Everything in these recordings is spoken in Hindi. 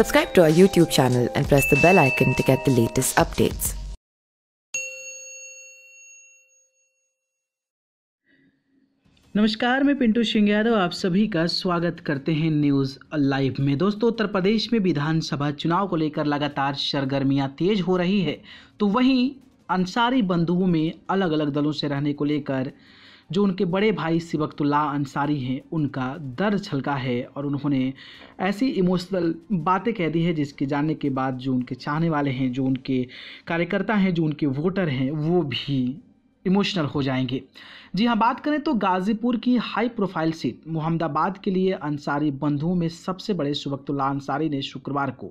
Subscribe to our YouTube channel and press the bell icon to get the latest updates. नमस्कार मैं पिंटू सिंह यादव आप सभी का स्वागत करते हैं न्यूज़ लाइव में दोस्तों उत्तर प्रदेश में विधानसभा चुनाव को लेकर लगातार सरगर्मियां तेज हो रही है तो वहीं अंसारी बंधुओं में अलग अलग दलों से रहने को लेकर जो उनके बड़े भाई सिबकतुल्ला अंसारी हैं उनका दर्द छलका है और उन्होंने ऐसी इमोशनल बातें कह दी है जिसके जानने के बाद जो उनके चाहने वाले हैं जो उनके कार्यकर्ता हैं जो उनके वोटर हैं वो भी इमोशनल हो जाएंगे जी हाँ बात करें तो गाज़ीपुर की हाई प्रोफाइल सीट मोहम्मदाबाद के लिए अंसारी बंधुओं में सबसे बड़े शिवक्तुल्ला अंसारी ने शुक्रवार को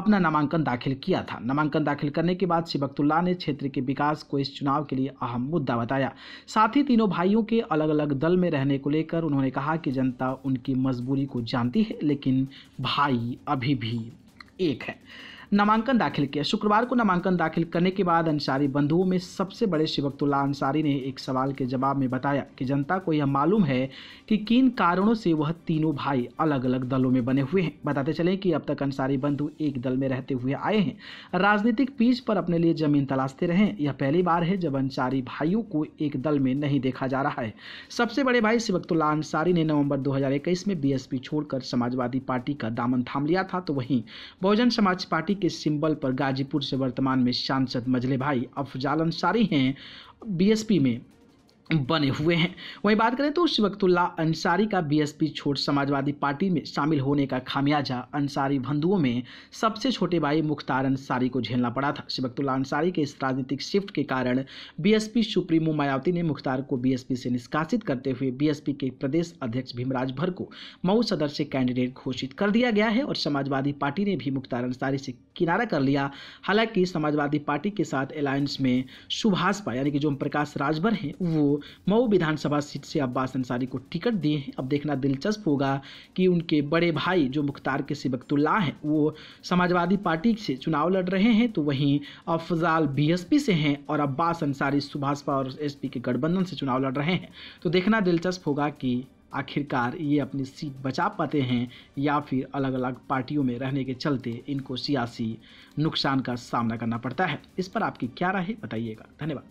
अपना नामांकन दाखिल किया था नामांकन दाखिल करने के बाद शिवक्तुल्ला ने क्षेत्र के विकास को इस चुनाव के लिए अहम मुद्दा बताया साथ ही तीनों भाइयों के अलग अलग दल में रहने को लेकर उन्होंने कहा कि जनता उनकी मजबूरी को जानती है लेकिन भाई अभी भी एक है नामांकन दाखिल किया शुक्रवार को नामांकन दाखिल करने के बाद अंसारी बंधुओं में सबसे बड़े शिवक्तुल्ला अंसारी ने एक सवाल के जवाब में बताया कि जनता को यह मालूम है कि किन कारणों से वह तीनों भाई अलग अलग दलों में बने हुए हैं बताते चले कि अब तक अंसारी बंधु एक दल में रहते हुए आए हैं राजनीतिक पीच पर अपने लिए जमीन तलाशते रहे यह पहली बार है जब अंसारी भाइयों को एक दल में नहीं देखा जा रहा है सबसे बड़े भाई शिवक्तुल्ला अंसारी ने नवम्बर दो में बी छोड़कर समाजवादी पार्टी का दामन थाम लिया था तो वहीं बहुजन समाज पार्टी के सिंबल पर गाजीपुर से वर्तमान में सांसद मजले भाई अफजाल अंसारी हैं बीएसपी में बने हुए हैं वहीं बात करें तो शिवकतुल्ला अंसारी का बीएसपी छोड़ समाजवादी पार्टी में शामिल होने का खामियाजा अंसारी बंधुओं में सबसे छोटे भाई मुख्तार अंसारी को झेलना पड़ा था शिवकतुल्ला अंसारी के इस राजनीतिक शिफ्ट के कारण बीएसपी सुप्रीमो मायावती ने मुख्तार को बीएसपी से निष्कासित करते हुए बीएसपी के प्रदेश अध्यक्ष भीमराज भर को मऊ सदर से कैंडिडेट घोषित कर दिया गया है और समाजवादी पार्टी ने भी मुख्तार अंसारी से किनारा कर लिया हालांकि समाजवादी पार्टी के साथ अलायंस में सुभाषपा यानी कि जो प्रकाश राजभर हैं वो मऊ विधानसभा सीट से अब्बास अंसारी को टिकट दिए हैं अब देखना दिलचस्प होगा कि उनके बड़े भाई जो मुख्तार के सिबकतुल्ला हैं वो समाजवादी पार्टी से चुनाव लड़ रहे हैं तो वहीं अफजाल बीएसपी से हैं और अब्बास अंसारी सुभाषपा और एसपी के गठबंधन से चुनाव लड़ रहे हैं तो देखना दिलचस्प होगा कि आखिरकार ये अपनी सीट बचा पाते हैं या फिर अलग अलग पार्टियों में रहने के चलते इनको सियासी नुकसान का सामना करना पड़ता है इस पर आपकी क्या राय है बताइएगा धन्यवाद